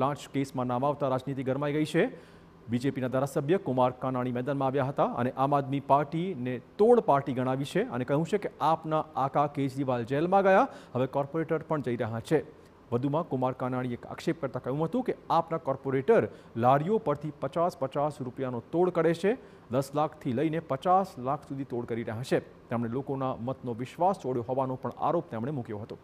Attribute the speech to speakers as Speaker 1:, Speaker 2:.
Speaker 1: લાંચ કેસમાં નામ આવતા રાજનીતિ ગરમાઈ ગઈ છે બીજેપીના ધારાસભ્ય કુમાર કાનાણી મેદાનમાં આવ્યા હતા અને આમ આદમી પાર્ટીને તોડ પાર્ટી ગણાવી છે અને કહ્યું છે કે આપના આકા કેજરીવાલ જેલમાં ગયા હવે કોર્પોરેટર પણ જઈ રહ્યા છે વધુમાં કુમાર કાનાણીએ આક્ષેપ કરતાં કહ્યું હતું કે આપના કોર્પોરેટર લારીઓ પરથી પચાસ પચાસ રૂપિયાનો તોડ કરે છે દસ લાખથી લઈને પચાસ લાખ સુધી તોડ કરી રહ્યા છે તેમણે લોકોના મતનો વિશ્વાસ તોડ્યો હોવાનો પણ આરોપ તેમણે મૂક્યો હતો